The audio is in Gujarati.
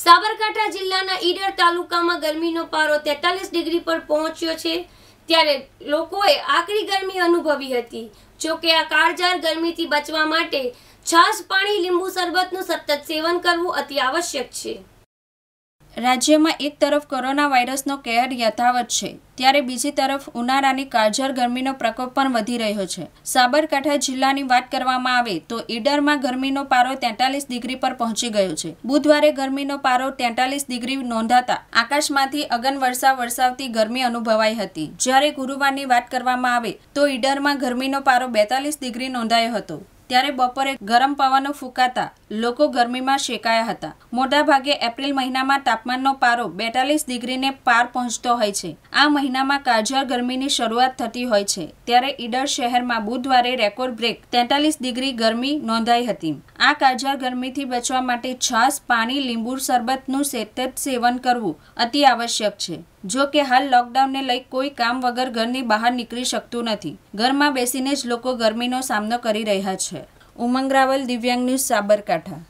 સાબરકાંઠા જિલ્લાના ઈડર તાલુકામાં ગરમીનો પારો તેતાલીસ ડિગ્રી પર પહોંચ્યો છે ત્યારે લોકોએ આકરી ગરમી અનુભવી હતી જોકે આ કાળઝાળ ગરમીથી બચવા માટે છાશ પાણી લીંબુ શરબતનું સતત સેવન કરવું અતિ આવશ્યક છે રાજ્યમાં એક તરફ કોરોના વાયરસનો કેર યથાવત છે ત્યારે બીજી તરફ ઉનાળાની કાળઝાળ ગરમીનો પ્રકોપ પણ વધી રહ્યો છે સાબરકાંઠા જિલ્લાની વાત કરવામાં આવે તો ઈડરમાં ગરમીનો પારો તેતાલીસ ડિગ્રી પર પહોંચી ગયો છે બુધવારે ગરમીનો પારો તેતાલીસ ડિગ્રી નોંધાતા આકાશમાંથી અગનવર્ષા વરસાવતી ગરમી અનુભવાઈ હતી જ્યારે ગુરુવારની વાત કરવામાં આવે તો ઈડરમાં ગરમીનો પારો બેતાલીસ ડિગ્રી નોંધાયો હતો ત્યારે બપોરે ગરમ પવનો ફૂંકાતા લોકો ગરમીમાં શેકાયા હતા મોટાભાગે એપ્રિલ મહિનામાં તાપમાનનો પારો બેતાલીસ ડિગ્રીને પાર પહોંચતો હોય છે આ મહિનામાં કાળઝાળ ગરમીની શરૂઆત થતી હોય છે ત્યારે ઈડર શહેરમાં બુધવારે રેકોર્ડ બ્રેક તેતાલીસ ડિગ્રી ગરમી નોંધાઈ હતી આ કાળઝાળ ગરમીથી બચવા માટે છાશ પાણી લીંબુ શરબતનું સતત સેવન કરવું અતિ આવશ્યક છે જો કે હાલ લોકડાઉનને લઈ કોઈ કામ વગર ઘરની બહાર નીકળી શકતું નથી ઘરમાં બેસીને જ લોકો ગરમીનો સામનો કરી રહ્યા છે ઉમંગ રાવલ દિવ્યાંગ ન્યૂઝ સાબરકાંઠા